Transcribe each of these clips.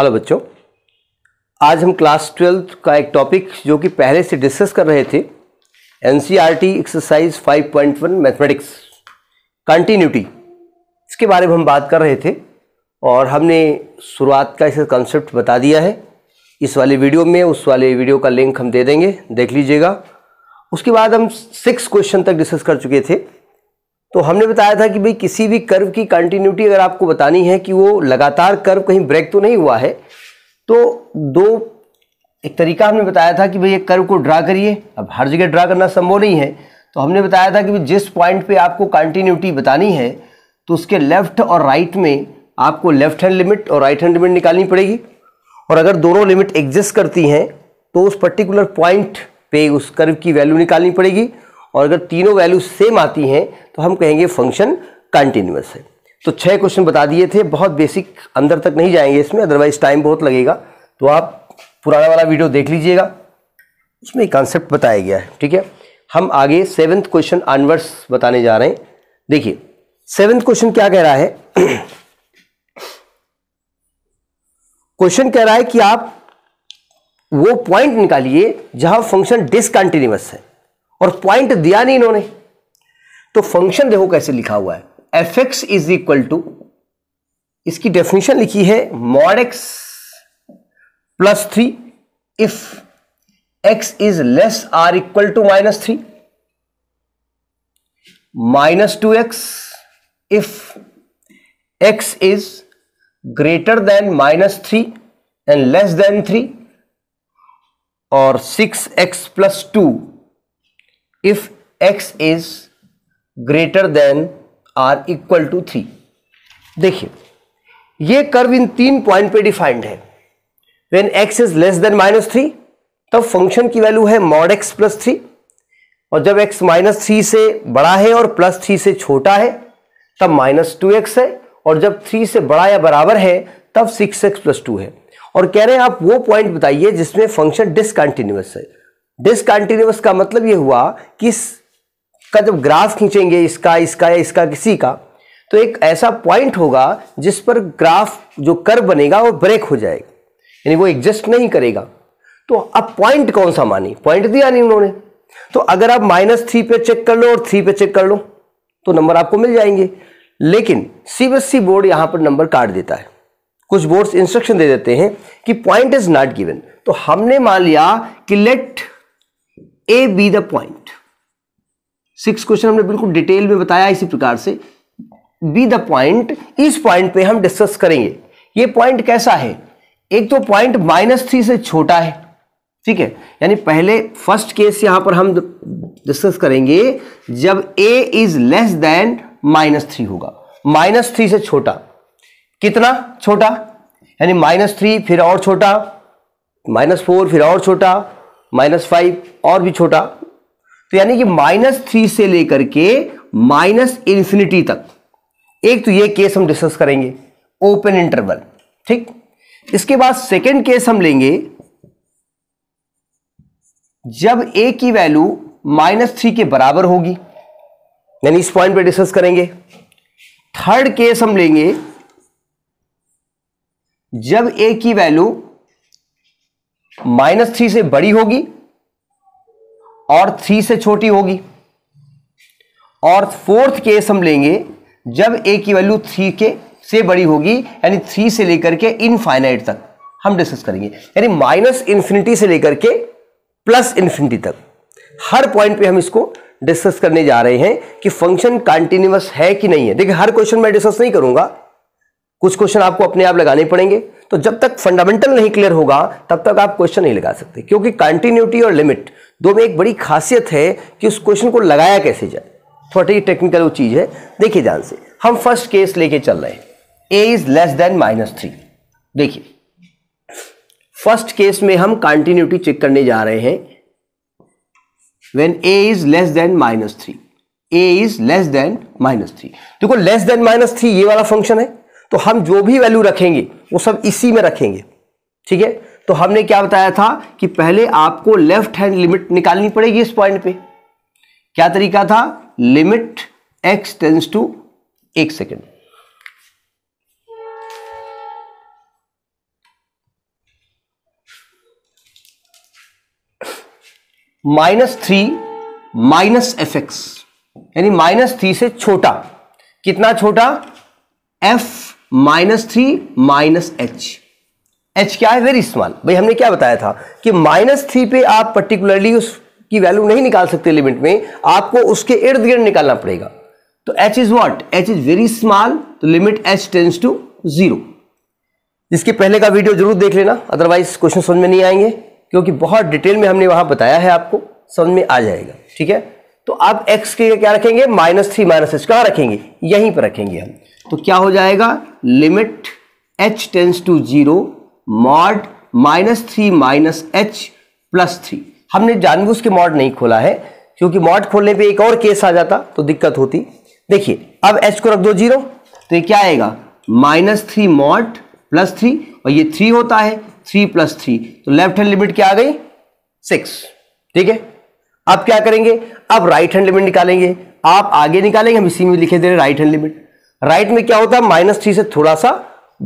hello बच्चों आज हम क्लास ट्वेल्थ का एक टॉपिक जो कि पहले से डिस्कस कर रहे थे एन एक्सरसाइज 5.1 मैथमेटिक्स कंटिन्यूटी इसके बारे में हम बात कर रहे थे और हमने शुरुआत का इसे कॉन्सेप्ट बता दिया है इस वाले वीडियो में उस वाले वीडियो का लिंक हम दे देंगे देख लीजिएगा उसके बाद हम सिक्स क्वेश्चन तक डिस्कस कर चुके थे तो हमने बताया था कि भाई किसी भी कर्व की कंटिन्यूटी अगर आपको बतानी है कि वो लगातार कर्व कहीं ब्रेक तो नहीं हुआ है तो दो एक तरीका हमने बताया था कि भाई एक कर्व को ड्रा करिए अब हर जगह ड्रा करना संभव नहीं है तो हमने बताया था कि जिस पॉइंट पे आपको कंटिन्यूटी बतानी है तो उसके लेफ्ट और राइट में आपको लेफ्ट हैंड लिमिट और राइट हैंड लिमिट निकालनी पड़ेगी और अगर दोनों लिमिट एग्जिस्ट करती हैं तो उस पर्टिकुलर पॉइंट पे उस कर्व की वैल्यू निकालनी पड़ेगी और अगर तीनों वैल्यू सेम आती हैं तो हम कहेंगे फंक्शन कंटिन्यूस है तो छह क्वेश्चन बता दिए थे बहुत बेसिक अंदर तक नहीं जाएंगे इसमें अदरवाइज टाइम बहुत लगेगा तो आप पुराना वाला वीडियो देख लीजिएगा उसमें एक कॉन्सेप्ट बताया गया है ठीक है हम आगे सेवन्थ क्वेश्चन आनवर्स बताने जा रहे हैं देखिए सेवन्थ क्वेश्चन क्या कह रहा है क्वेश्चन कह रहा है कि आप वो पॉइंट निकालिए जहां फंक्शन डिसकंटिन्यूस है और पॉइंट दिया नहीं इन्होंने तो फंक्शन देखो कैसे लिखा हुआ है F x is equal to इसकी डेफिनेशन लिखी है mod X plus three if x is less or equal to minus three minus two X if x is greater than minus three and less than three और six X plus two if x is greater than or equal to three देखिए ये curve इन तीन point पे defined है when x is less than minus three तब function की value है मॉड एक्स प्लस थ्री और जब x माइनस थ्री से बड़ा है और प्लस थ्री से छोटा है तब माइनस टू एक्स है और जब थ्री से बड़ा या बराबर है तब सिक्स एक्स प्लस टू है और कह रहे हैं आप वो पॉइंट बताइए जिसमें फंक्शन डिसकंटिन्यूस है डिसकंटिन्यूस का मतलब ये हुआ कि का जब ग्राफ खींचेंगे इसका इसका या इसका किसी का तो एक ऐसा पॉइंट होगा जिस पर ग्राफ जो कर बनेगा वो ब्रेक हो जाएगा यानी वो एग्जिस्ट नहीं करेगा तो अब पॉइंट कौन सा मानी पॉइंट दिया नहीं उन्होंने तो अगर आप माइनस थ्री पे चेक कर लो और थ्री पे चेक कर लो तो नंबर आपको मिल जाएंगे लेकिन सीबीएसई बोर्ड यहां पर नंबर काट देता है कुछ बोर्ड्स इंस्ट्रक्शन दे देते हैं कि पॉइंट इज नॉट गिवन तो हमने मान लिया कि let A be the point six question हमने बिल्कुल डिटेल में बताया इसी प्रकार से बी द पॉइंट इस पॉइंट पे हम डिस्कस करेंगे ये पॉइंट कैसा है एक तो पॉइंट माइनस थ्री से छोटा है ठीक है यानी पहले फर्स्ट केस यहां पर हम डिस्कस करेंगे जब A is less than minus three होगा माइनस थ्री से छोटा कितना छोटा यानी माइनस थ्री फिर और छोटा माइनस फोर फिर और छोटा माइनस फाइव और भी छोटा तो यानी कि माइनस थ्री से लेकर के माइनस इन्फिनिटी तक एक तो ये केस हम डिस्कस करेंगे ओपन इंटरवल ठीक इसके बाद सेकेंड केस हम लेंगे जब ए की वैल्यू माइनस थ्री के बराबर होगी यानी इस पॉइंट पे डिस्कस करेंगे थर्ड केस हम लेंगे जब ए की वैल्यू माइनस थ्री से बड़ी होगी और थ्री से छोटी होगी और फोर्थ केस हम लेंगे जब ए की वैल्यू थ्री के से बड़ी होगी यानी थ्री से लेकर के इनफाइनाइट तक हम डिस्कस करेंगे यानी माइनस इंफिनिटी से लेकर के प्लस इंफिनिटी तक हर पॉइंट पे हम इसको डिस्कस करने जा रहे हैं कि फंक्शन कंटिन्यूस है कि नहीं है देखिए हर क्वेश्चन मैं डिस्कस नहीं करूंगा कुछ क्वेश्चन आपको अपने आप लगाने पड़ेंगे तो जब तक फंडामेंटल नहीं क्लियर होगा तब तक आप क्वेश्चन नहीं लगा सकते क्योंकि कंटिन्यूटी और लिमिट दो में एक बड़ी खासियत है कि उस क्वेश्चन को लगाया कैसे जाए थोड़ा ही टेक्निकल वो चीज़ है देखिए ध्यान से हम फर्स्ट केस लेके चल रहे हैं ए is less than minus three देखिए फर्स्ट केस में हम कंटिन्यूटी चेक करने जा रहे हैं when A is less than minus three A is less than minus three देखो लेस देन माइनस थ्री ये वाला फंक्शन है तो हम जो भी वैल्यू रखेंगे वो सब इसी में रखेंगे ठीक है तो हमने क्या बताया था कि पहले आपको लेफ्ट हैंड लिमिट निकालनी पड़ेगी इस पॉइंट पे क्या तरीका था लिमिट एक्स टेंस टू एक second minus three minus F x यानी माइनस थ्री से छोटा कितना छोटा F minus three minus H H क्या है वेरी स्मॉल भाई हमने क्या बताया था कि माइनस थ्री पे आप पर्टिकुलरली उसकी वैल्यू नहीं निकाल सकते लिमिट में आपको उसके इर्द गिर्द निकालना पड़ेगा तो H is what H is very small तो limit H tends to zero इसके पहले का वीडियो जरूर देख लेना अदरवाइज क्वेश्चन समझ में नहीं आएंगे क्योंकि बहुत डिटेल में हमने वहां बताया है आपको समझ में आ जाएगा ठीक है तो आप एक्स के क्या रखेंगे माइनस थ्री माइनस एच कहाँ रखेंगे यहीं पर रखेंगे हम तो क्या हो जाएगा limit h tends to zero mod minus three minus H plus three हमने जानबूझ के मॉड नहीं खोला है क्योंकि मॉड खोलने पे एक और केस आ जाता तो दिक्कत होती देखिए अब h को रख दो जीरो तो ये क्या आएगा minus three mod plus three और ये थ्री होता है थ्री प्लस थ्री तो लेफ्ट हैंड लिमिट क्या आ गई सिक्स ठीक है अब क्या करेंगे अब राइट हैंड लिमिट निकालेंगे आप आगे निकालेंगे हम इसी में लिखे दे रहे right hand limit right right में क्या होता है माइनस थ्री से थोड़ा सा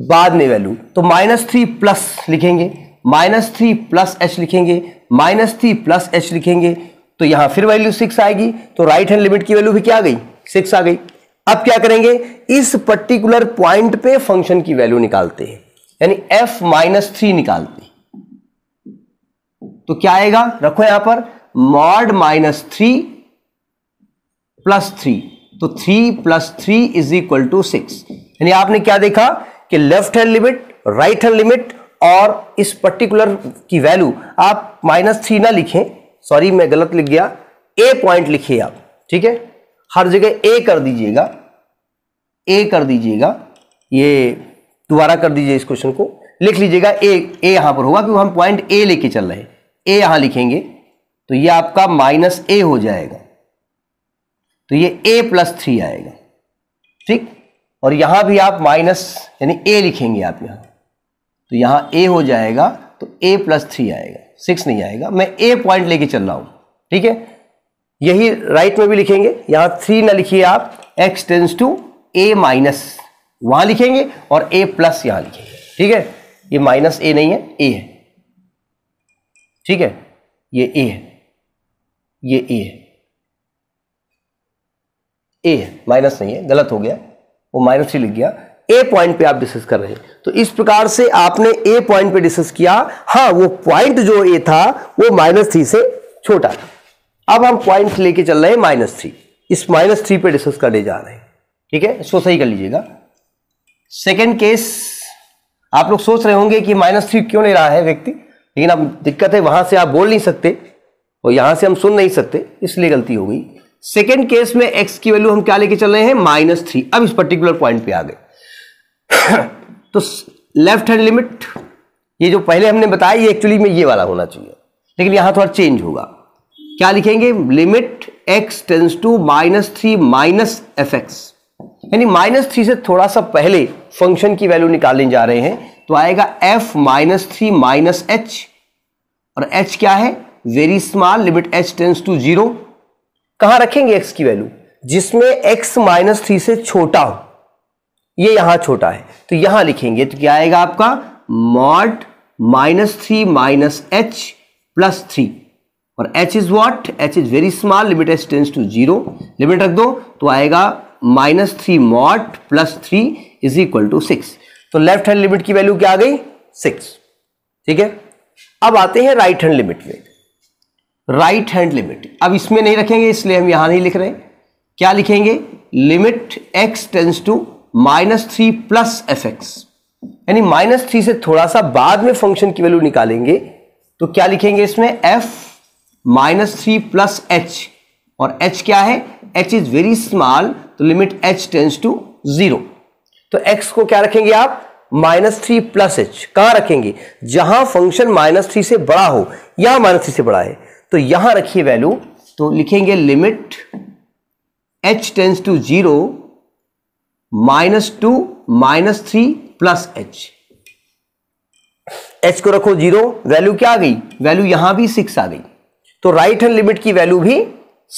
बाद में वैल्यू तो माइनस थ्री प्लस लिखेंगे माइनस थ्री प्लस एच लिखेंगे माइनस थ्री प्लस एच लिखेंगे तो यहां फिर वैल्यू सिक्स आएगी तो राइट हैंड लिमिट की वैल्यू भी क्या आ गई सिक्स आ गई अब क्या करेंगे इस पर्टिकुलर पॉइंट पे फंक्शन की वैल्यू निकालते हैं यानी एफ माइनस थ्री निकालते तो क्या आएगा रखो यहां पर mod minus three plus three तो three plus three is equal to six यानी आपने क्या देखा कि left hand limit right hand limit और इस पर्टिकुलर की वैल्यू आप माइनस थ्री ना लिखें सॉरी मैं गलत लिख गया ए पॉइंट लिखिए आप ठीक है हर जगह ए कर दीजिएगा ए कर दीजिएगा ये दोबारा कर दीजिए इस क्वेश्चन को लिख लीजिएगा ए ए यहां पर होगा क्योंकि हम पॉइंट ए लेके चल रहे हैं ए यहां लिखेंगे तो ये आपका माइनस ए हो जाएगा तो ये ए प्लस थ्री आएगा ठीक और यहां भी आप माइनस यानी ए लिखेंगे आप यहां तो यहां ए हो जाएगा तो ए प्लस थ्री आएगा सिक्स नहीं आएगा मैं ए पॉइंट लेके चल रहा हूं ठीक है यही राइट में भी लिखेंगे यहां थ्री ना लिखिए आप X tends to A minus वहां लिखेंगे और ए प्लस यहां लिखेंगे ठीक है ये माइनस ए नहीं है ए है ठीक है ये ए है ये ए है ए है माइनस नहीं है गलत हो गया वो माइनस ही लिख गया ए पॉइंट पे आप डिस्कस कर रहे हैं तो इस प्रकार से आपने ए पॉइंट पे डिस्कस किया हाँ वो पॉइंट जो ए था वो माइनस थ्री से छोटा था अब हम पॉइंट लेके चल रहे हैं माइनस थ्री इस माइनस थ्री पे डिस्कस करने जा रहे हैं ठीक है इसको सही कर लीजिएगा सेकेंड केस आप लोग सोच रहे होंगे कि माइनस थ्री क्यों ले रहा है व्यक्ति लेकिन अब दिक्कत है वहां से आप बोल नहीं सकते और यहां से हम सुन नहीं सकते इसलिए गलती हो गई सेकेंड केस में एक्स की वैल्यू हम क्या लेके चल रहे हैं माइनस थ्री अब इस पर्टिकुलर पॉइंट पे आ गए तो लेफ्ट हैंड लिमिट ये जो पहले हमने बताया ये एक्चुअली में ये वाला होना चाहिए लेकिन यहां थोड़ा चेंज होगा क्या लिखेंगे limit x tends to minus three minus F x यानी माइनस थ्री से थोड़ा सा पहले फंक्शन की वैल्यू निकालने जा रहे हैं तो आएगा F minus three minus H और एच क्या है very small limit H tends to zero कहां रखेंगे एक्स की वैल्यू जिसमें एक्स माइनस थ्री से छोटा हो ये यहां छोटा है तो यहां लिखेंगे तो क्या आएगा आपका mod minus three minus H plus three और H is what H is very small limit H tends to zero limit रख दो तो आएगा minus three mod plus three is equal to six तो लेफ्ट हैंड लिमिट की value क्या आ गई सिक्स ठीक है अब आते हैं राइट हैंड लिमिट में राइट हैंड लिमिट अब इसमें नहीं रखेंगे इसलिए हम यहां नहीं लिख रहे क्या लिखेंगे limit x tends to minus three plus F x यानी माइनस थ्री से थोड़ा सा बाद में फंक्शन की वैल्यू निकालेंगे तो क्या लिखेंगे इसमें F minus three plus H और एच क्या है एच इज वेरी स्मॉल तो limit H tends to zero तो एक्स को क्या रखेंगे आप माइनस थ्री प्लस एच कहां रखेंगे जहां फंक्शन माइनस थ्री से बड़ा हो या माइनस थ्री से बड़ा है तो यहां रखिए वैल्यू तो लिखेंगे limit H tends to zero minus two minus three plus H H को रखो जीरो वैल्यू क्या आ गई वैल्यू यहां भी सिक्स आ गई तो राइट हैंड लिमिट की वैल्यू भी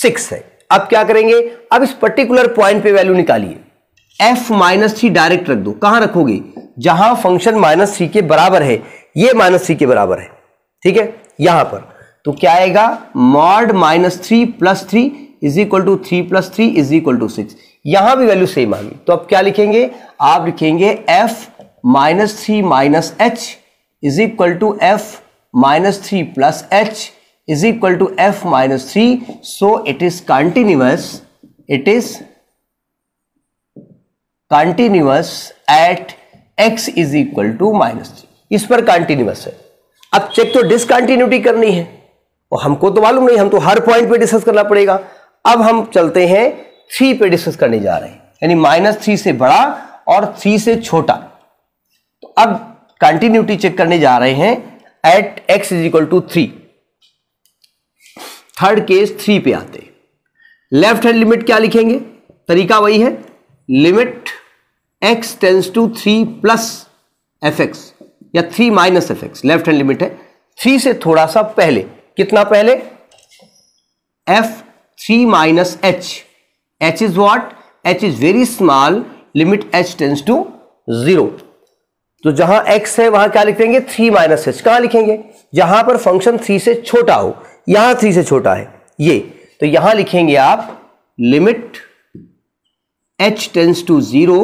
सिक्स है अब क्या करेंगे अब इस पर्टिकुलर पॉइंट पे वैल्यू निकालिए एफ माइनस थ्री डायरेक्ट रख दो कहां रखोगे जहां फंक्शन माइनस थ्री के बराबर है ये माइनस थ्री के बराबर है ठीक है यहां पर तो क्या आएगा mod minus three plus three is equal to three plus three is equal to six यहां भी वैल्यू सेम आ गई तो अब क्या लिखेंगे आप लिखेंगे F minus three minus H is equal to F minus three plus H is equal to F minus three so it is continuous it is continuous at x is equal to minus three इस पर continuous है अब check तो discontinuity करनी है और हमको तो मालूम नहीं हम तो हर पॉइंट पे डिस्कस करना पड़ेगा अब हम चलते हैं थ्री पे डिस्कस करने जा रहे हैं यानी माइनस थ्री से बड़ा और थ्री से छोटा तो अब कंटिन्यूटी चेक करने जा रहे हैं at x is equal to three third case three पे आते लेफ्ट हैंड लिमिट क्या लिखेंगे तरीका वही है limit x tends to three plus F X या three minus F X left hand limit है थ्री से थोड़ा सा पहले कितना पहले F three minus H H is what H is very small limit H tends to zero तो जहां x है वहां क्या लिख देंगे थ्री माइनस एच कहां लिखेंगे जहां पर फंक्शन थ्री से छोटा हो यहां थ्री से छोटा है ये तो यहां लिखेंगे आप limit h tends to zero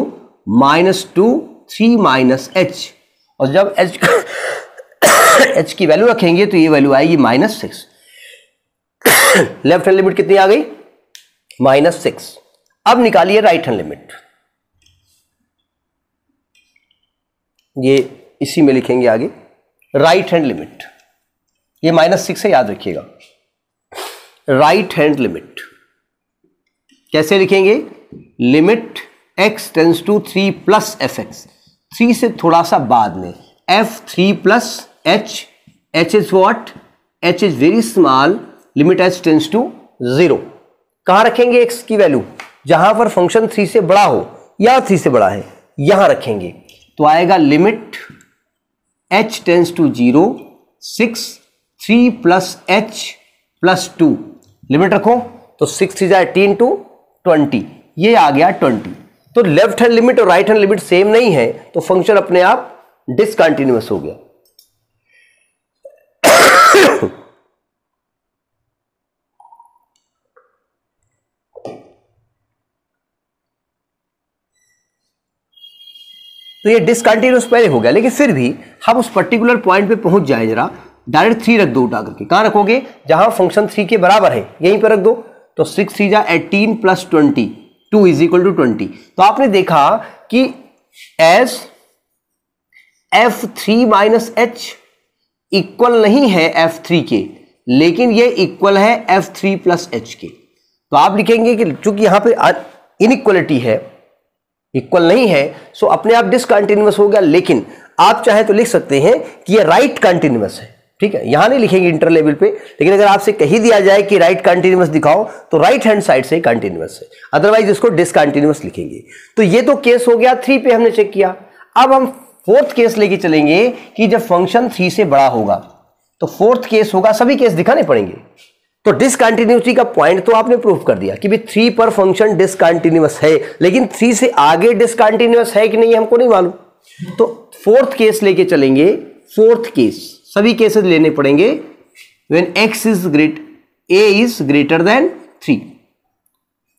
minus two three minus H और जब h एच की वैल्यू रखेंगे तो ये वैल्यू आएगी minus six left hand limit कितनी आ गई माइनस सिक्स अब निकालिए राइट हैंड लिमिट ये इसी में लिखेंगे आगे राइट हैंड लिमिट ये माइनस सिक्स है याद रखिएगा राइट हैंड लिमिट कैसे लिखेंगे limit x tends to three plus F x three से थोड़ा सा बाद में f three plus h h is what h is very small limit h tends to zero कहां रखेंगे x की वैल्यू जहां पर फंक्शन थ्री से बड़ा हो या थ्री से बड़ा है यहां रखेंगे तो आएगा limit h tends to zero six three plus h plus two limit रखो तो सिक्स थ्री जाए टीन टू ट्वेंटी ये आ गया ट्वेंटी तो लेफ्ट हैंड लिमिट और राइट हैंड लिमिट सेम नहीं है तो फंक्शन अपने आप डिसकंटिन्यूस हो गया तो ये डिसकंटिन्यूस पहले हो गया लेकिन फिर भी हम उस पर्टिकुलर पॉइंट पे पहुंच जाए जरा डायरेक्ट थ्री रख दो उठा करके कहां रखोगे जहां फंक्शन थ्री के बराबर है यहीं पर रख दो तो सिक्स थ्री जा eighteen plus twenty two is equal to twenty तो आपने देखा कि as f three minus h equal नहीं है एफ थ्री के लेकिन ये इक्वल है एफ थ्री प्लस एच के तो आप लिखेंगे कि चूंकि यहां पे इनइक्वलिटी है इक्वल नहीं है सो अपने आप डिसकंटिन्यूस हो गया लेकिन आप चाहे तो लिख सकते हैं कि ये राइट कंटिन्यूस है ठीक है यहां नहीं लिखेंगे इंटर लेवल पे लेकिन अगर आपसे कही दिया जाए कि राइट कंटिन्यूस दिखाओ तो राइट हैंड साइड से कंटिन्यूस है अदरवाइज इसको डिसकंटिन्यूस लिखेंगे तो ये तो केस हो गया थ्री पे हमने चेक किया अब हम फोर्थ केस लेके चलेंगे कि जब फंक्शन थ्री से बड़ा होगा तो फोर्थ केस होगा सभी केस दिखाने पड़ेंगे तो डिसकंटिन्यूटी का पॉइंट तो आपने प्रूफ कर दिया कि भाई थ्री पर फंक्शन डिसकंटिन्यूस है लेकिन थ्री से आगे डिसकंटिन्यूस है कि नहीं हमको नहीं मालूम तो फोर्थ केस लेके चलेंगे फोर्थ केस सभी केसेस लेने पड़ेंगे when x is great a is greater than three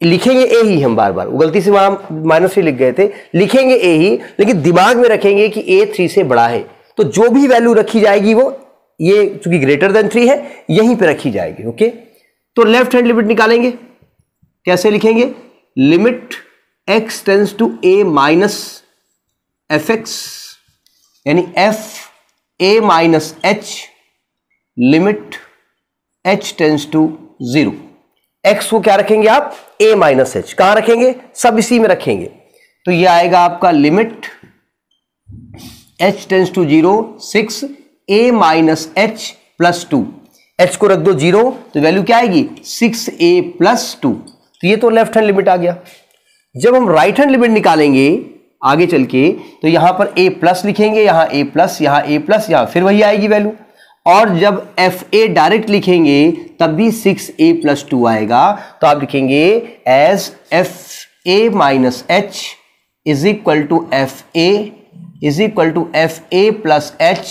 लिखेंगे ए ही हम बार बार वो गलती से वहां माइनस ही लिख गए थे लिखेंगे ए ही लेकिन दिमाग में रखेंगे कि ए थ्री से बड़ा है तो जो भी वैल्यू रखी जाएगी वो ये चूंकि ग्रेटर देन थ्री है यहीं पे रखी जाएगी ओके तो लेफ्ट हैंड लिमिट निकालेंगे कैसे लिखेंगे limit x tends to A minus F x यानी f a minus h limit H tends to zero x को क्या रखेंगे आप ए माइनस एच कहां रखेंगे सब इसी में रखेंगे तो ये आएगा आपका limit H tends to zero six a minus H plus two h को रख दो जीरो तो वैल्यू क्या आएगी सिक्स ए प्लस टू तो ये तो लेफ्ट हैंड लिमिट आ गया जब हम राइट हैंड लिमिट निकालेंगे आगे चल के तो यहां पर ए प्लस लिखेंगे यहां ए प्लस यहां ए प्लस यहां फिर वही आएगी वैल्यू और जब एफ ए डायरेक्ट लिखेंगे तब भी सिक्स ए प्लस टू आएगा तो आप लिखेंगे as f a minus H is equal to f a is equal to f a plus h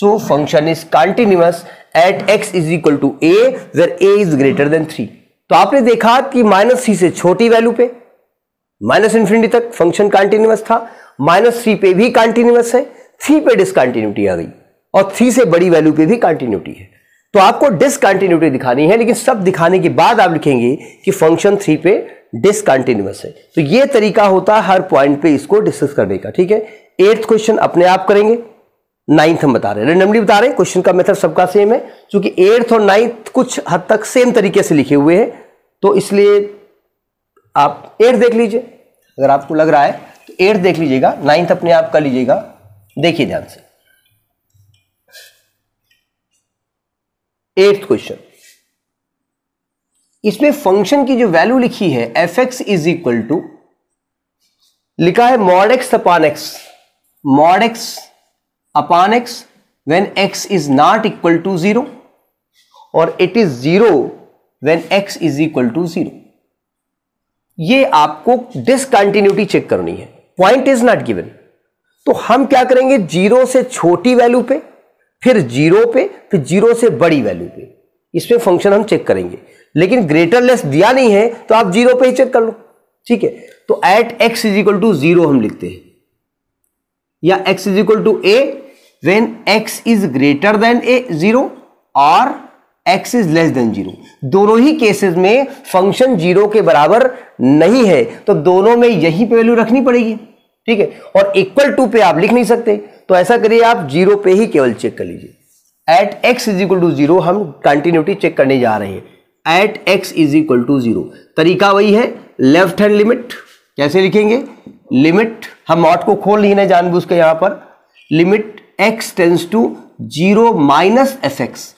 so function is continuous at x is equal to a where a is greater than three तो आपने देखा कि minus सी से छोटी value पे minus infinity तक function continuous था minus c पे भी कॉन्टिन्यूस है थ्री पे डिसकॉन्टिन्यूटी आ गई और थ्री से बड़ी वैल्यू पे भी कंटिन्यूटी है तो आपको डिसकंटिन्यूटी दिखानी है लेकिन सब दिखाने के बाद आप लिखेंगे कि फंक्शन थ्री पे डिसकंटिन्यूस है तो ये तरीका होता है हर पॉइंट पे इसको डिस्कस करने का ठीक है एट्थ क्वेश्चन अपने आप करेंगे नाइन्थ हम बता रहे हैं रेंडमली बता रहे हैं क्वेश्चन का मेथड सबका सेम है क्योंकि एट्थ और नाइन्थ कुछ हद तक सेम तरीके से लिखे हुए हैं तो इसलिए आप एट्थ देख लीजिए अगर आपको लग रहा है तो एट्थ देख लीजिएगा नाइन्थ अपने आप कर लीजिएगा देखिए ध्यान से एट्थ क्वेश्चन इसमें फंक्शन की जो वैल्यू लिखी है F x is equal to लिखा है mod x upon x mod x upon x when x is not equal to zero और it is zero when x is equal to zero ये आपको discontinuity check करनी है point is not given तो हम क्या करेंगे जीरो से छोटी वैल्यू पे फिर जीरो पे फिर जीरो से बड़ी वैल्यू पे इस पर फंक्शन हम चेक करेंगे लेकिन ग्रेटर लेस दिया नहीं है तो आप जीरो पे ही चेक कर लो ठीक है तो at x is equal to zero हम लिखते हैं या x is equal to a when x is greater than a zero और x is less than zero दोनों ही केसेस में फंक्शन जीरो के बराबर नहीं है तो दोनों में यही वैल्यू रखनी पड़ेगी ठीक है और इक्वल टू पे आप लिख नहीं सकते तो ऐसा करिए आप जीरो पे ही केवल चेक कर लीजिए at x is equal to zero हम कंटिन्यूटी चेक करने जा रहे हैं at x is equal to zero तरीका वही है लेफ्ट हैंड लिमिट कैसे लिखेंगे लिमिट हम मॉट को खोल नहीं ना जानबूझ के यहां पर limit x tends to zero minus s x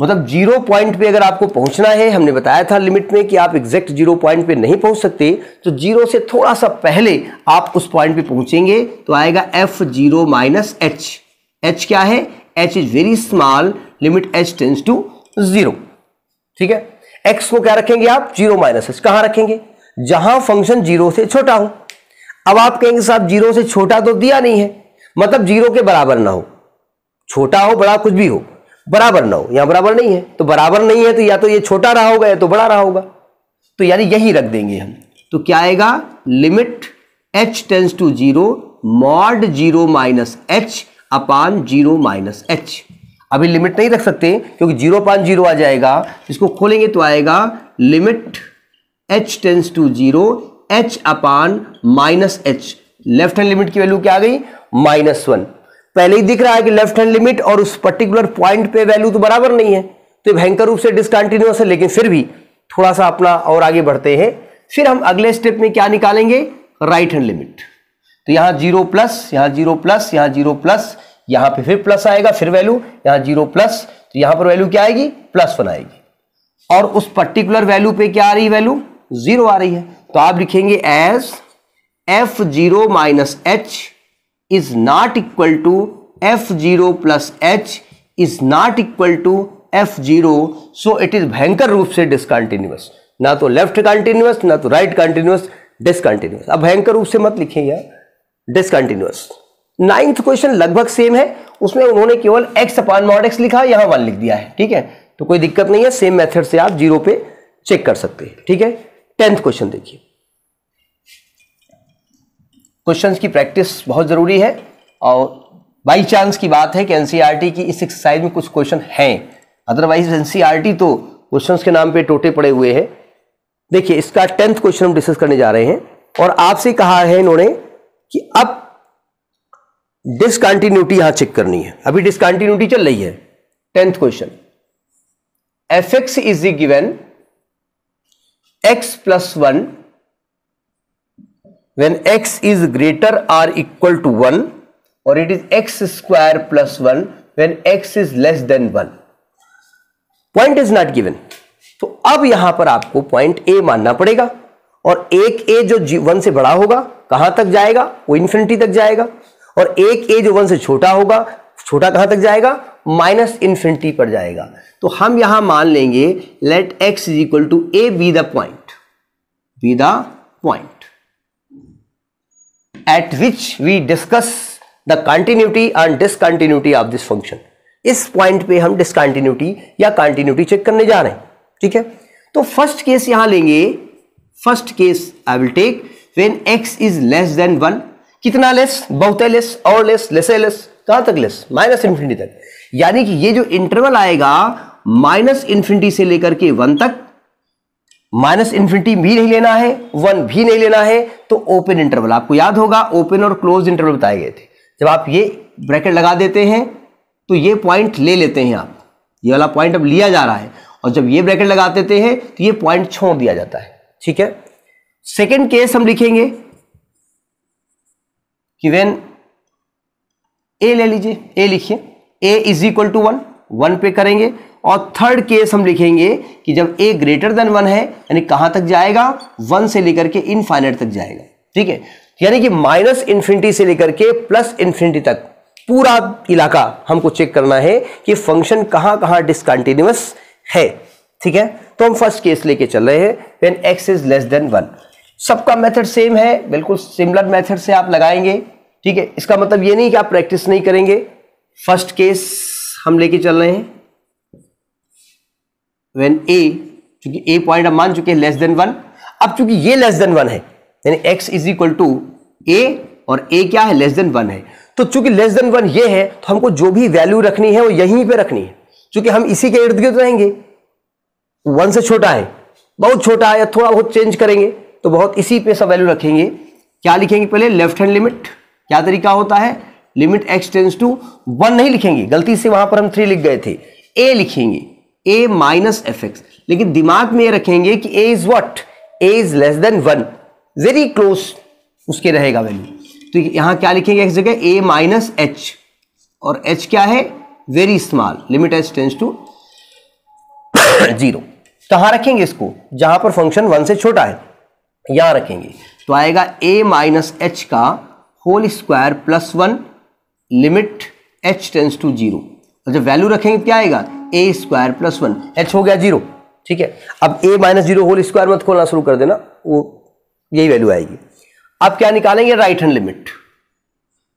मतलब जीरो पॉइंट पे अगर आपको पहुंचना है हमने बताया था लिमिट में कि आप एग्जैक्ट जीरो पॉइंट पे नहीं पहुंच सकते तो जीरो से थोड़ा सा पहले आप उस पॉइंट पे पहुंचेंगे तो आएगा f zero minus H H क्या है H is very small limit H tends to zero ठीक है एक्स को क्या रखेंगे आप जीरो माइनस एच कहां रखेंगे जहां फंक्शन जीरो से छोटा हो अब आप कहेंगे साहब जीरो से छोटा तो दिया नहीं है मतलब जीरो के बराबर ना हो छोटा हो बड़ा कुछ भी हो बराबर ना हो यहां बराबर नहीं है तो बराबर नहीं है तो या तो ये छोटा रहा होगा या तो बड़ा रहा होगा तो यानी यही रख देंगे हम तो क्या आएगा limit H tends to zero mod zero minus h upon zero minus h अभी लिमिट नहीं रख सकते क्योंकि जीरो पान जीरो आ जाएगा इसको खोलेंगे तो आएगा limit H tends to zero h upon minus h left hand limit की वैल्यू क्या आ गई माइनस वन पहले ही दिख रहा है कि लेफ्ट हैंड लिमिट और उस पर्टिकुलर पॉइंट पे वैल्यू तो बराबर नहीं है तो भयंकर रूप से डिसकंटिन्यूस है लेकिन फिर भी थोड़ा सा अपना और आगे बढ़ते हैं फिर हम अगले स्टेप में क्या निकालेंगे राइट हैंड लिमिट तो यहां जीरो प्लस यहां जीरो प्लस यहां जीरो प्लस यहां पे फिर प्लस आएगा फिर वैल्यू यहां जीरो प्लस तो यहां पर वैल्यू क्या आएगी प्लस वन आएगी और उस पर्टिकुलर वैल्यू पे क्या आ रही वैल्यू जीरो आ रही है तो आप लिखेंगे as f zero minus H is not equal to f zero plus H is not equal to f zero so it is भयंकर रूप से डिसकंटिन्यूअस ना तो लेफ्ट कंटिन्यूअस ना तो राइट कंटिन्यूअस डिसकंटिन्यूअस अब भयंकर रूप से मत लिखे यार डिसकंटिन्यूअस नाइन्थ क्वेश्चन लगभग सेम है उसमें उन्होंने केवल एक्स अपान मॉड एक्स लिखा यहां वन लिख दिया है ठीक है तो कोई दिक्कत नहीं है सेम मेथड से आप जीरो पे चेक कर सकते हैं ठीक है टेंथ क्वेश्चन देखिए क्वेश्चंस की प्रैक्टिस बहुत ज़रूरी है और बाई चांस की बात है कि एनसीईआरटी e की इस एक्सरसाइज में कुछ क्वेश्चन हैं अदरवाइज एनसीईआरटी e तो क्वेश्चंस के नाम पे टोटे पड़े हुए हैं देखिए इसका टेंथ क्वेश्चन हम डिस्कस करने जा रहे हैं और आपसे कहा है इन्होंने कि अब डिसकंटिन्यूटी यहां चेक करनी है अभी डिसकंटिन्यूटी चल रही है tenth question f x is given x plus one when x is greater or equal to 1 or it is x square plus 1 when x is less than 1 point is not given तो अब यहां पर आपको point A मानना पड़ेगा और एक ए जो वन से बड़ा होगा कहां तक जाएगा वो इन्फिनिटी तक जाएगा और एक ए जो वन से छोटा होगा छोटा कहां तक जाएगा माइनस इन्फिनिटी पर जाएगा तो हम यहां मान लेंगे let x is equal to a be the point be the point at which we discuss the continuity and discontinuity of this function इस पॉइंट पे हम डिस्कंटिन्यूटी या कंटिन्यूटी चेक करने जा रहे हैं ठीक है तो फर्स्ट केस यहां लेंगे first case I will take when x is less than one कितना लेस बहुत लेस और लेस लेस लेस कहां तक लेस माइनस इन्फिनिटी तक यानी कि ये जो इंटरवल आएगा माइनस इन्फिनिटी से लेकर के वन तक माइनस इन्फिनिटी भी नहीं लेना है वन भी नहीं लेना है तो ओपन इंटरवल आपको याद होगा ओपन और क्लोज इंटरवल बताए गए थे जब आप ये ब्रैकेट लगा देते हैं तो ये पॉइंट ले लेते हैं आप ये वाला पॉइंट अब लिया जा रहा है और जब ये ब्रैकेट लगा देते हैं तो ये पॉइंट छोड़ दिया जाता है ठीक है सेकेंड केस हम लिखेंगे कि वेन ए ले लीजिए ए लिखिए a is equal to one one पे करेंगे और थर्ड केस हम लिखेंगे कि जब ए ग्रेटर देन वन है यानी कहां तक जाएगा वन से लेकर के इनफाइनाइट तक जाएगा ठीक है यानी कि माइनस इन्फिनिटी से लेकर के प्लस इन्फिनिटी तक पूरा इलाका हमको चेक करना है कि फंक्शन कहां कहां डिसकंटिन्यूस है ठीक है तो हम फर्स्ट केस लेके चल रहे हैं when x is less than one सबका मेथड सेम है बिल्कुल सिमिलर मेथड से आप लगाएंगे ठीक है इसका मतलब ये नहीं कि आप प्रैक्टिस नहीं करेंगे फर्स्ट केस हम लेके चल रहे हैं वेन ए चूंकि ए पॉइंट मान चुके हैं लेस देन वन अब चूंकि ये लेस देन वन है यानी x is equal to a और ए क्या है लेस देन वन है तो चूंकि लेस देन वन ये है तो हमको जो भी वैल्यू रखनी है वो यहीं पे रखनी है चूंकि हम इसी के इर्द गिर्द रहेंगे वन से छोटा है बहुत छोटा है या थोड़ा बहुत चेंज करेंगे तो बहुत इसी पे सब वैल्यू रखेंगे क्या लिखेंगे पहले लेफ्ट हैंड लिमिट क्या तरीका होता है limit x tends to one नहीं लिखेंगे गलती से वहां पर हम थ्री लिख गए थे ए लिखेंगे ए माइनस एफ एक्स लेकिन दिमाग में ये रखेंगे कि a is what a is less than one very close उसके रहेगा वैल्यू तो यहां क्या लिखेंगे एक जगह ए माइनस एच और एच क्या है very small limit H tends to zero कहां रखेंगे इसको जहां पर फंक्शन वन से छोटा है यहां रखेंगे तो आएगा ए माइनस एच का whole square plus one limit H tends to zero जब वैल्यू रखेंगे क्या आएगा a square plus one h हो गया जीरो ठीक है अब a minus zero whole square मत खोलना शुरू कर देना वो यही वैल्यू आएगी अब क्या निकालेंगे right hand limit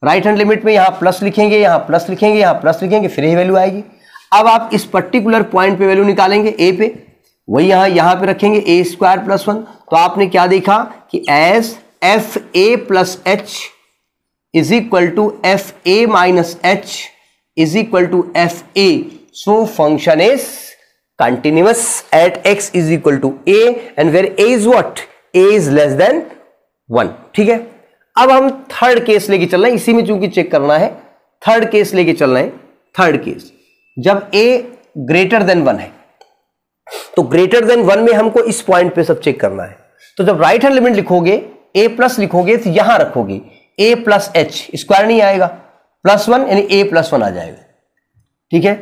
right hand limit में यहां प्लस लिखेंगे यहां प्लस लिखेंगे यहां प्लस लिखेंगे फिर यही वैल्यू आएगी अब आप इस पर्टिकुलर पॉइंट पे वैल्यू निकालेंगे ए पे वही यहां यहां पे रखेंगे ए स्क्वायर प्लस वन तो आपने क्या देखा कि as f a plus H is equal to f a minus H is equal to f a so function is continuous at x is equal to a and where a is what a is less than one ठीक है अब हम third case लेके चल रहे हैं इसी में चूंकि चेक करना है थर्ड केस लेके चल रहे हैं थर्ड केस जब a ग्रेटर देन वन है तो ग्रेटर देन वन में हमको इस पॉइंट पे सब चेक करना है तो जब राइट हैंड लिमिट लिखोगे ए प्लस लिखोगे तो यहां रखोगे ए प्लस एच स्क्वायर नहीं आएगा प्लस वन यानी ए प्लस वन आ जाएगा ठीक है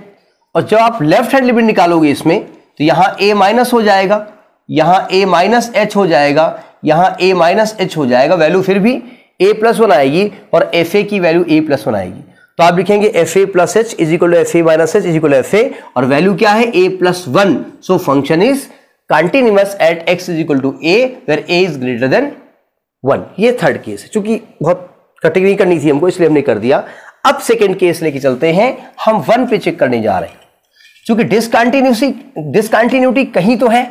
और जब आप लेफ्ट हैंड लिमिट निकालोगे इसमें तो यहां a माइनस हो जाएगा यहां a माइनस एच हो जाएगा यहां a माइनस एच हो जाएगा वैल्यू फिर भी a प्लस वन आएगी और एफ ए की वैल्यू a प्लस वन आएगी तो आप लिखेंगे f a plus H is equal to f a minus H is equal f a और वैल्यू क्या है a plus one so function is continuous at x is equal to a where a is greater than one ये third case है चूंकि बहुत cutting नहीं करनी थी हमको इसलिए हमने कर दिया अब सेकेंड केस लेके चलते हैं हम वन पे चेक करने जा रहे हैं चूंकि डिसकंटिन्यूसी डिसकंटिन्यूटी कहीं तो है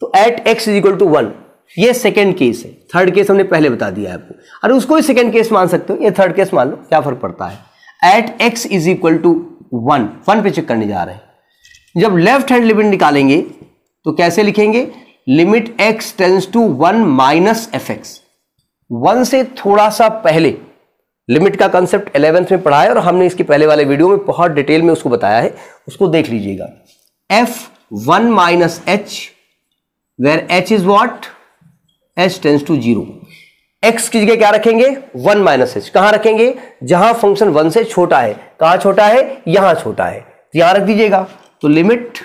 तो at x is equal to one ये सेकेंड केस है थर्ड केस हमने पहले बता दिया आपको अरे उसको ही सेकेंड केस मान सकते हो ये थर्ड केस मान लो क्या फर्क पड़ता है at x is equal to one one पे चेक करने जा रहे हैं जब लेफ्ट हैंड लिमिट निकालेंगे तो कैसे लिखेंगे limit x tends to one minus F x one से थोड़ा सा पहले लिमिट का कंसेप्ट एलेवेंथ में पढ़ा है और हमने इसके पहले वाले वीडियो में बहुत डिटेल में उसको बताया है उसको देख लीजिएगा f one minus h where h is what h tends to zero x की जगह क्या रखेंगे वन माइनस एच कहां रखेंगे जहां फंक्शन वन से छोटा है कहां छोटा है यहां छोटा है तो यहां रख दीजिएगा तो limit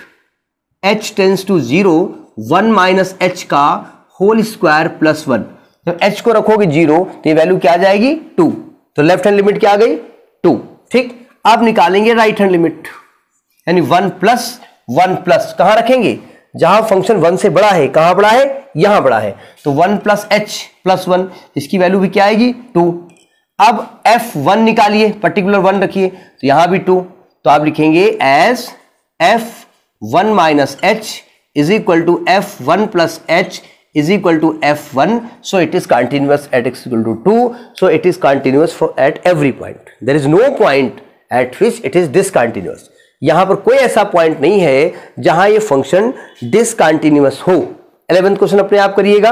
H tends to zero one minus h का होल स्क्वायर प्लस वन जब एच को रखोगे जीरो तो ये वैल्यू क्या जाएगी टू तो लेफ्ट हैंड लिमिट क्या आ गई टू ठीक अब निकालेंगे राइट हैंड लिमिट यानी वन प्लस वन प्लस कहां रखेंगे जहां फंक्शन वन से बड़ा है कहां बड़ा है यहां बड़ा है तो one plus h plus one इसकी वैल्यू भी क्या आएगी टू अब एफ वन निकालिए पर्टिकुलर वन रखिए तो यहां भी टू तो आप लिखेंगे as f one minus H is equal to f one plus h is equal to f1 so it is continuous at x equal to 2 so it is continuous for at every point there is no point at which it is discontinuous यहाँ पर कोई ऐसा point नहीं है जहां ये function discontinuous हो eleventh question अपने आप करिएगा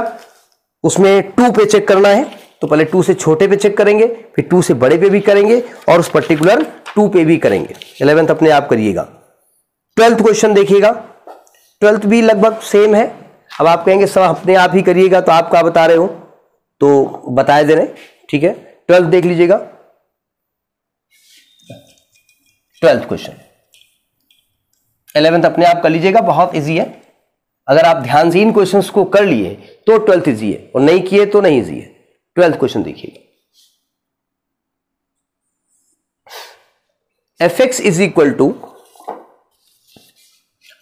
उसमें टू पे चेक करना है तो पहले टू से छोटे पे चेक करेंगे फिर टू से बड़े पे भी करेंगे और उस पर्टिकुलर टू पे भी करेंगे एलेवेंथ अपने आप करिएगा ट्वेल्थ क्वेश्चन देखिएगा ट्वेल्थ भी लगभग सेम है अब आप कहेंगे सब अपने आप ही करिएगा तो आप क्या बता रहे हो तो बताए दे रहे ठीक है ट्वेल्थ देख लीजिएगा ट्वेल्थ क्वेश्चन एलेवेंथ अपने आप कर लीजिएगा बहुत इजी है अगर आप ध्यान से इन क्वेश्चंस को कर लिए तो ट्वेल्थ इजी है और नहीं किए तो नहीं इजी है ट्वेल्थ क्वेश्चन देखिएगा f x is equal to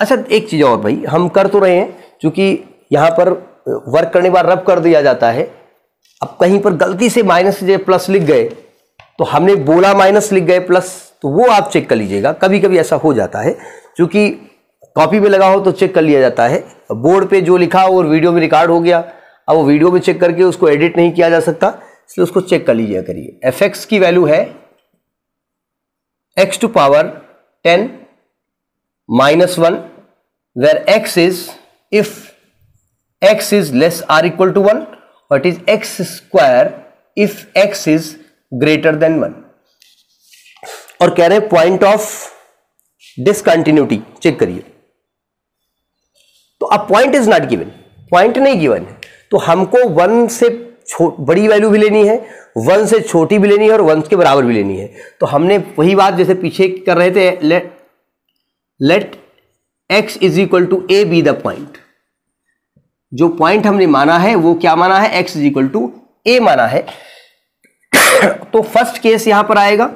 अच्छा एक चीज और भाई हम कर तो रहे हैं चूँकि यहाँ पर वर्क करने के बाद रब कर दिया जाता है अब कहीं पर गलती से माइनस जो प्लस लिख गए तो हमने बोला माइनस लिख गए प्लस तो वो आप चेक कर लीजिएगा कभी कभी ऐसा हो जाता है चूँकि कॉपी में लगा हो तो चेक कर लिया जाता है बोर्ड पे जो लिखा और वीडियो में रिकॉर्ड हो गया अब वो वीडियो में चेक करके उसको एडिट नहीं किया जा सकता इसलिए उसको चेक कर लीजिए करिए एफ की वैल्यू है x to power ten minus one where x is if x is less or equal to 1 or it is x square if x is greater than 1 और कह रहे हैं पॉइंट ऑफ डिसकंटिन्यूटी चेक करिए तो अब point is not given point नहीं given है तो हमको वन से बड़ी वैल्यू भी लेनी है वन से छोटी भी लेनी है और वन के बराबर भी लेनी है तो हमने वही बात जैसे पीछे कर रहे थे let let x is equal to a be the point जो पॉइंट हमने माना है वो क्या माना है x is equal to a माना है तो फर्स्ट केस यहां पर आएगा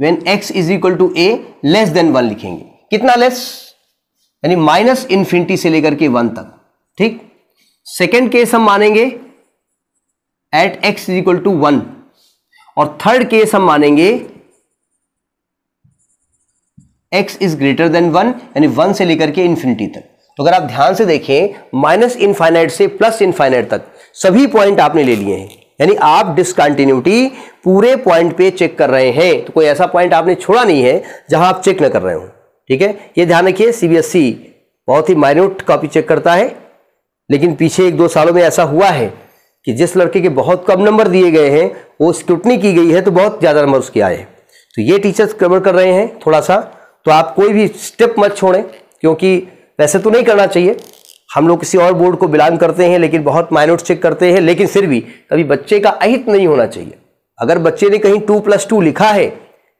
when x is equal to a less than one लिखेंगे कितना लेस यानी माइनस इन्फिनिटी से लेकर के वन तक ठीक सेकेंड केस हम मानेंगे at x is equal to one और थर्ड केस हम मानेंगे x is greater than one यानी वन से लेकर के इन्फिनिटी तक तो अगर आप ध्यान से देखें माइनस इनफाइनाइट से प्लस इनफाइनाइट तक सभी पॉइंट आपने ले लिए हैं यानी आप डिसकंटिन्यूटी पूरे पॉइंट पे चेक कर रहे हैं तो कोई ऐसा पॉइंट आपने छोड़ा नहीं है जहां आप चेक ना कर रहे हो ठीक है ये ध्यान रखिए सीबीएसई बहुत ही माइन्यूट कॉपी चेक करता है लेकिन पीछे एक दो सालों में ऐसा हुआ है कि जिस लड़के के बहुत कम नंबर दिए गए हैं वो स्क्रूटनी की गई है तो बहुत ज़्यादा नंबर उसके आए हैं तो ये टीचर्स कवर कर रहे हैं थोड़ा सा तो आप कोई भी स्टेप मत छोड़ें क्योंकि वैसे तो नहीं करना चाहिए हम लोग किसी और बोर्ड को बिलोंग करते हैं लेकिन बहुत माइनोट चेक करते हैं लेकिन फिर भी कभी बच्चे का अहित नहीं होना चाहिए अगर बच्चे ने कहीं टू प्लस टू लिखा है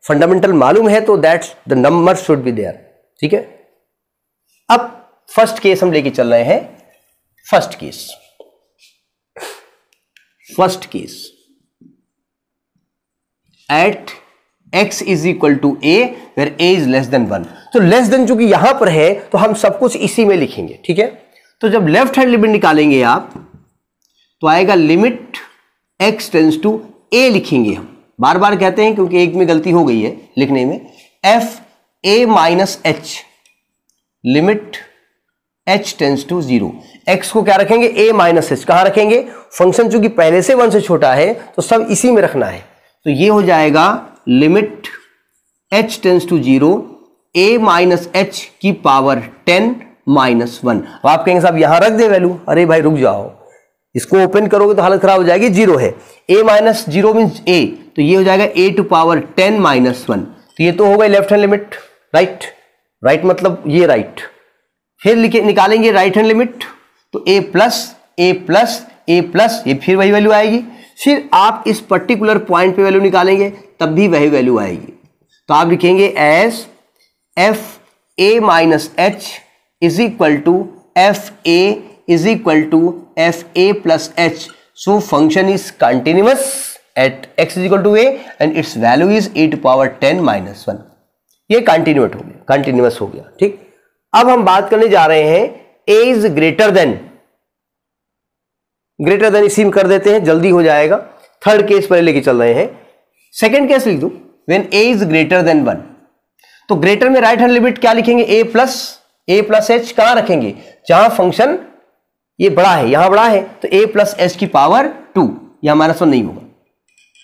फंडामेंटल मालूम है तो that's the number should be there ठीक है अब फर्स्ट केस हम लेके चल रहे हैं first case first case at x is equal to a where a is less than one तो लेस देन चूंकि यहां पर है तो हम सब कुछ इसी में लिखेंगे ठीक है तो जब लेफ्ट हैंड लिमिट निकालेंगे आप तो आएगा limit x tends to a लिखेंगे हम बार बार कहते हैं क्योंकि एक में गलती हो गई है लिखने में f a minus h limit h tends to zero x को क्या रखेंगे a माइनस एच कहाँ रखेंगे फंक्शन चूंकि पहले से वन से छोटा है तो सब इसी में रखना है तो ये हो जाएगा limit H tends to zero a minus h की पावर टेन माइनस वन अब आप कहेंगे साहब यहां रख दे वैल्यू अरे भाई रुक जाओ इसको ओपन करोगे तो हालत खराब हो जाएगी जीरो है a minus zero means a तो ये हो जाएगा a to power ten minus one तो ये तो हो left hand limit right right मतलब ये राइट फिर लिखे निकालेंगे राइट हैंड लिमिट तो ए plus a plus a plus ये फिर वही वैल्यू आएगी फिर आप इस पर्टिकुलर पॉइंट पे वैल्यू निकालेंगे तब भी वही वैल्यू आएगी तो आप लिखेंगे as f a minus H is equal to f a is equal to f a plus h so function is continuous at x is equal to a and its value is a to power ten minus one ये continuous हो गया continuous हो गया ठीक अब हम बात करने जा रहे हैं ए is greater than greater than इसी में कर देते हैं जल्दी हो जाएगा थर्ड केस पर लेके चल रहे हैं सेकेंड केस लिख दू when A is greater than one तो ग्रेटर में राइट हैंड लिमिट क्या लिखेंगे a plus a plus h कहां रखेंगे जहां फंक्शन ये बड़ा है यहां बड़ा है तो ए प्लस एच की पावर टू यहां माइनस वन नहीं होगा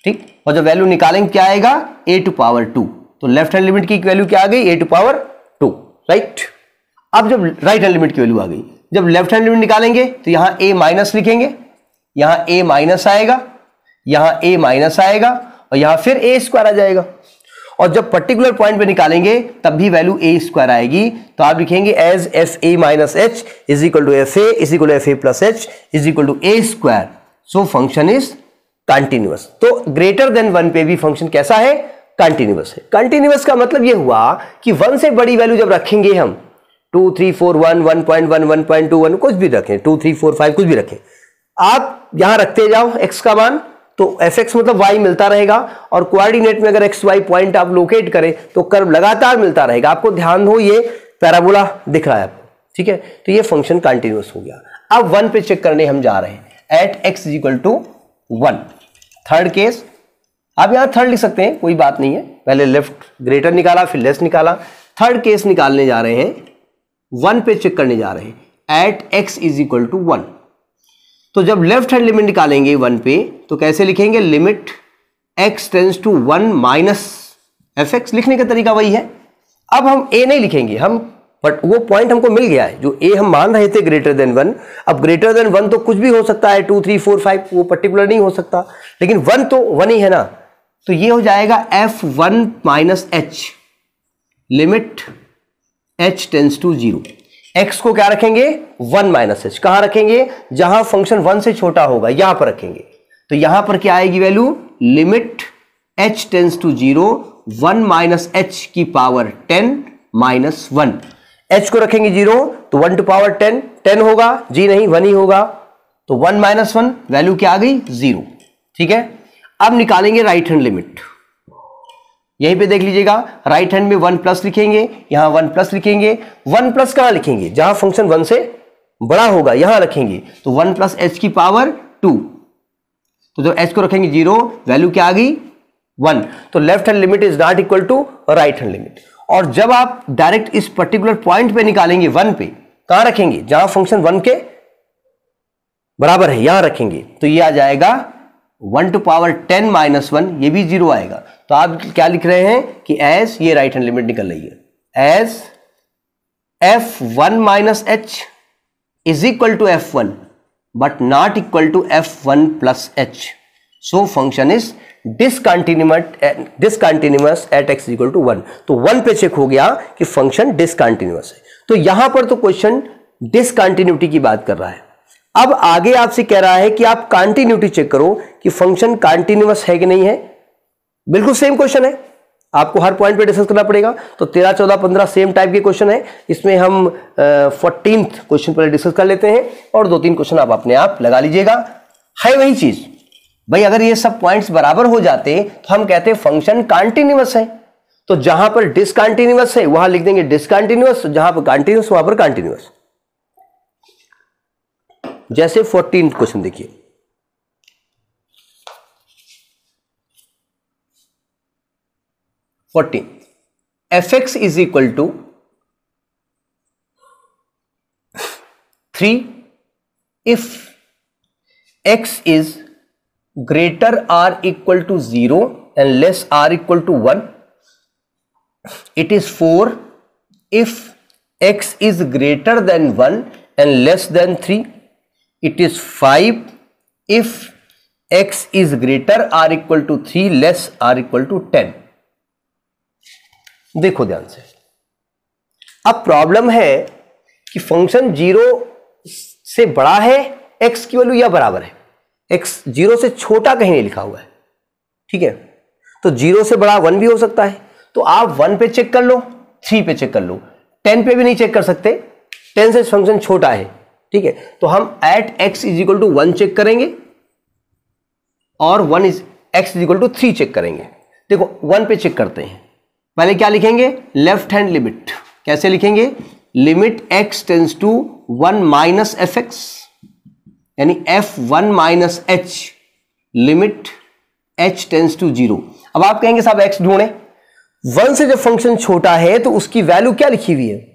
ठीक और जब वैल्यू निकालेंगे क्या आएगा ए टू पावर टू तो लेफ्ट हैंड लिमिट की वैल्यू क्या आ गई a to power two right अब जब राइट हैंड लिमिट की वैल्यू आ गई जब लेफ्ट हैंड लिमिट निकालेंगे तो यहां ए माइनस लिखेंगे यहां ए माइनस आएगा यहां ए माइनस आएगा और यहां फिर ए स्क्वायर आ जाएगा और जब पर्टिकुलर पॉइंट पे निकालेंगे तब भी वैल्यू ए स्क्वायर आएगी तो आप लिखेंगे as f a minus H is equal to f as equal f a plus H is equal to a square so function is continuous तो ग्रेटर देन वन पे भी फंक्शन कैसा है कंटिन्यूअस है कंटिन्यूअस का मतलब ये हुआ कि वन से बड़ी वैल्यू जब रखेंगे हम two three four one one point one one point two one कुछ भी रखें टू थ्री फोर फाइव कुछ भी रखें आप यहां रखते जाओ एक्स का मान तो एफ एक्स मतलब वाई मिलता रहेगा और कोऑर्डिनेट में अगर एक्स वाई पॉइंट आप लोकेट करें तो कर्व लगातार मिलता रहेगा आपको ध्यान हो ये पैराबोला दिख रहा है आपको ठीक है तो ये फंक्शन कंटिन्यूस हो गया अब वन पे चेक करने हम जा रहे हैं at x is equal to one third case आप यहां थर्ड लिख सकते हैं कोई बात नहीं है पहले लेफ्ट ग्रेटर निकाला फिर लेस निकाला थर्ड केस निकालने जा रहे हैं वन पे चेक करने जा रहे हैं at x is equal to one तो जब लेफ्ट हैंड लिमिट निकालेंगे वन पे तो कैसे लिखेंगे limit x tends to one minus F x लिखने का तरीका वही है अब हम ए नहीं लिखेंगे हम बट वो पॉइंट हमको मिल गया है जो ए हम मान रहे थे ग्रेटर देन वन अब ग्रेटर देन वन तो कुछ भी हो सकता है टू थ्री फोर फाइव वो पर्टिकुलर नहीं हो सकता लेकिन वन तो वन ही है ना तो ये हो जाएगा f one minus h limit H tends to zero x को क्या रखेंगे वन माइनस एच कहां रखेंगे जहां फंक्शन वन से छोटा होगा यहां पर रखेंगे तो यहां पर क्या आएगी value limit H tends to zero one minus h की power ten minus one h को रखेंगे जीरो तो one to power ten ten होगा जी नहीं वन ही होगा तो वन माइनस वन वैल्यू क्या आ गई जीरो ठीक है अब निकालेंगे राइट हैंड लिमिट यहीं पे देख लीजिएगा राइट हैंड में वन प्लस लिखेंगे यहां वन प्लस लिखेंगे वन प्लस कहां लिखेंगे जहां फंक्शन वन से बड़ा होगा यहां रखेंगे तो वन प्लस एच की पावर टू तो जब एच को रखेंगे जीरो वैल्यू क्या आ गई वन तो left hand limit is not equal to right hand limit और जब आप डायरेक्ट इस पर्टिकुलर पॉइंट पे निकालेंगे वन पे कहां रखेंगे जहां फंक्शन वन के बराबर है यहां रखेंगे तो ये यह आ जाएगा one to power ten minus one ये भी जीरो आएगा तो आप क्या लिख रहे हैं कि एस ये राइट हैंड लिमिट निकल रही है as f one minus H is equal to f one but not equal to f one plus h so function is discontinuous discontinuous at x equal to one तो one पे check हो गया कि function discontinuous है तो यहां पर तो क्वेश्चन डिसकंटिन्यूटी की बात कर रहा है अब आगे आपसे कह रहा है कि आप कंटिन्यूटी चेक करो कि फंक्शन कंटिन्यूस है कि नहीं है बिल्कुल सेम क्वेश्चन है आपको हर पॉइंट पे डिस्कस करना पड़ेगा तो तेरह चौदह पंद्रह सेम टाइप के क्वेश्चन है इसमें हम फोर्टीन क्वेश्चन पहले डिस्कस कर लेते हैं और दो तीन क्वेश्चन आप अपने आप लगा लीजिएगा है वही चीज भाई अगर ये सब पॉइंट्स बराबर हो जाते तो हम कहते हैं फंक्शन कॉन्टिन्यूअस है तो जहां पर डिसकॉन्टिन्यूस है वहां लिख देंगे डिसकॉन्टिन्यूस जहां पर कॉन्टिन्यूस वहां पर कॉन्टिन्यूस जैसे फोर्टीन क्वेश्चन देखिए fourteen f x is equal to three if x is greater or equal to zero and less or equal to one it is four if x is greater than one and less than three it is five if x is greater or equal to three less or equal to ten देखो ध्यान से अब problem है कि function zero से बड़ा है x की वैल्यू या बराबर है एक्स जीरो से छोटा कहीं नहीं लिखा हुआ है ठीक है तो जीरो से बड़ा वन भी हो सकता है तो आप वन पे चेक कर लो थ्री पे चेक कर लो टेन पे भी नहीं चेक कर सकते टेन से फंक्शन छोटा है ठीक है तो हम at x is equal to one check करेंगे और one is x is equal to three check करेंगे देखो वन पे चेक करते हैं पहले क्या लिखेंगे लेफ्ट हैंड लिमिट कैसे लिखेंगे limit x tends to one minus F x यानी f one minus h limit H tends to zero अब आप कहेंगे साहब एक्स ढूंढे वन से जब फंक्शन छोटा है तो उसकी वैल्यू क्या लिखी हुई है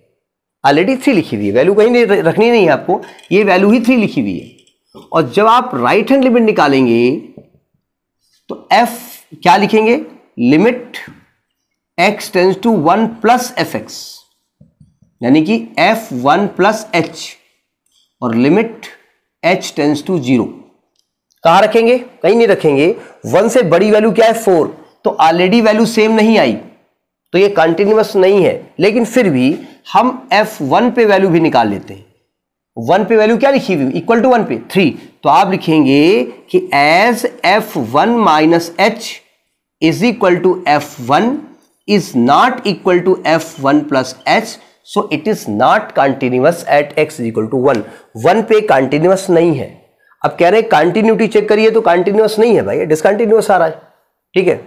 ऑलरेडी थ्री लिखी हुई है वैल्यू कहीं नहीं रखनी नहीं है आपको ये वैल्यू ही थ्री लिखी हुई है और जब आप राइट हैंड लिमिट निकालेंगे तो एफ क्या लिखेंगे limit x tends to one plus F x यानी कि एफ वन प्लस एच और limit H tends to zero कहां रखेंगे कहीं नहीं रखेंगे वन से बड़ी वैल्यू क्या है फोर तो ऑलरेडी वैल्यू सेम नहीं आई तो ये कंटिन्यूस नहीं है लेकिन फिर भी हम एफ वन पे वैल्यू भी निकाल लेते हैं वन पे वैल्यू क्या लिखी हुई इक्वल टू वन पे थ्री तो आप लिखेंगे कि as f one minus H is equal to f one is not equal to f one plus h so it is not continuous at x is equal to one one पे continuous नहीं है अब कह रहे हैं continuity check करिए तो continuous नहीं है भाई डिसकंटिन्यूस आ रहा है ठीक है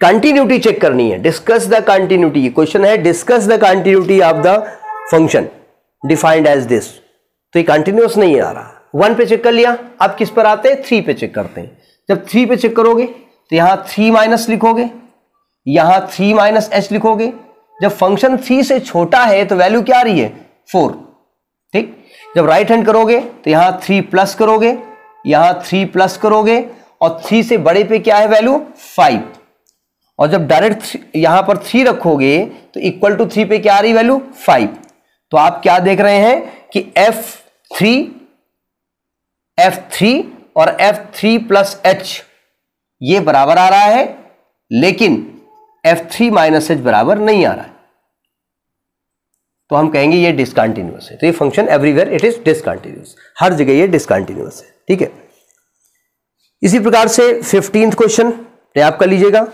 कंटिन्यूटी चेक करनी है डिस्कस द कंटिन्यूटी क्वेश्चन है discuss the continuity of the function defined as this तो ये कंटिन्यूस नहीं आ रहा वन पे चेक कर लिया आप किस पर आते हैं थ्री पे चेक करते हैं जब थ्री पे चेक करोगे तो यहां थ्री माइनस लिखोगे यहां थ्री माइनस एच लिखोगे जब फंक्शन थ्री से छोटा है तो वैल्यू क्या आ रही है फोर ठीक जब राइट हैंड करोगे तो यहां थ्री प्लस करोगे यहां थ्री प्लस करोगे और थ्री से बड़े पे क्या है वैल्यू फाइव और जब डायरेक्ट यहां पर थ्री रखोगे तो इक्वल टू थ्री पे क्या आ रही वैल्यू फाइव तो आप क्या देख रहे हैं कि एफ थ्री एफ थ्री और एफ थ्री प्लस एच ये बराबर आ रहा है लेकिन एफ थ्री माइनस एच बराबर नहीं आ रहा है तो हम कहेंगे ये डिसकंटिन्यूस है तो ये function everywhere it is discontinuous हर जगह ये डिसकंटिन्यूस है ठीक है इसी प्रकार से फिफ्टींथ क्वेश्चन आप कर लीजिएगा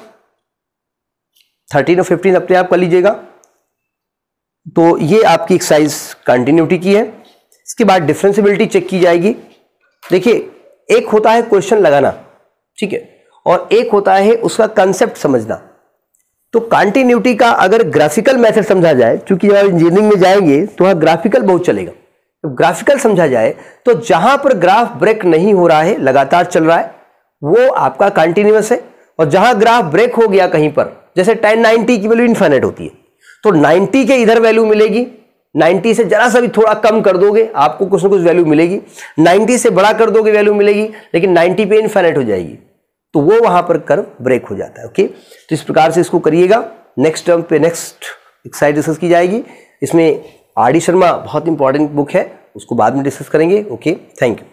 थर्टीन और फिफ्टीन अपने आप कर लीजिएगा तो ये आपकी एक्सरसाइज कंटिन्यूटी की है इसके बाद डिफ्रेंसिबिलिटी चेक की जाएगी देखिए एक होता है क्वेश्चन लगाना ठीक है और एक होता है उसका कंसेप्ट समझना तो कंटिन्यूटी का अगर ग्राफिकल मेथड समझा जाए क्योंकि जब आप इंजीनियरिंग में जाएंगे तो वहाँ ग्राफिकल बहुत चलेगा तो ग्राफिकल समझा जाए तो जहां पर ग्राफ ब्रेक नहीं हो रहा है लगातार चल रहा है वो आपका कंटिन्यूस है और जहां ग्राफ ब्रेक हो गया कहीं पर जैसे टेन नाइन्टी की वैल्यू इन्फाइनेट होती है तो नाइन्टी के इधर वैल्यू मिलेगी 90 से जरा सा भी थोड़ा कम कर दोगे आपको कुछ ना कुछ वैल्यू मिलेगी 90 से बड़ा कर दोगे वैल्यू मिलेगी लेकिन 90 पे इनफाइनेट हो जाएगी तो वो वहां पर कर्व ब्रेक हो जाता है ओके तो इस प्रकार से इसको करिएगा नेक्स्ट टर्म पे नेक्स्ट एक्सरसाइज डिस्कस की जाएगी इसमें आर डी शर्मा बहुत इंपॉर्टेंट बुक है उसको बाद में डिस्कस करेंगे ओके थैंक यू